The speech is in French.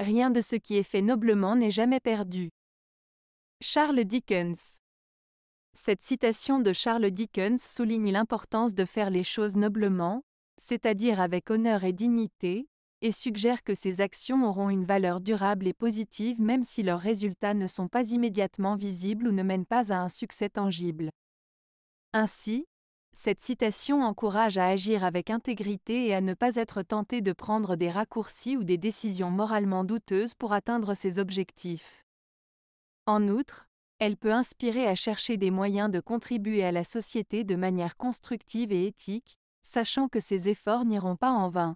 Rien de ce qui est fait noblement n'est jamais perdu. Charles Dickens Cette citation de Charles Dickens souligne l'importance de faire les choses noblement, c'est-à-dire avec honneur et dignité, et suggère que ces actions auront une valeur durable et positive même si leurs résultats ne sont pas immédiatement visibles ou ne mènent pas à un succès tangible. Ainsi, cette citation encourage à agir avec intégrité et à ne pas être tenté de prendre des raccourcis ou des décisions moralement douteuses pour atteindre ses objectifs. En outre, elle peut inspirer à chercher des moyens de contribuer à la société de manière constructive et éthique, sachant que ses efforts n'iront pas en vain.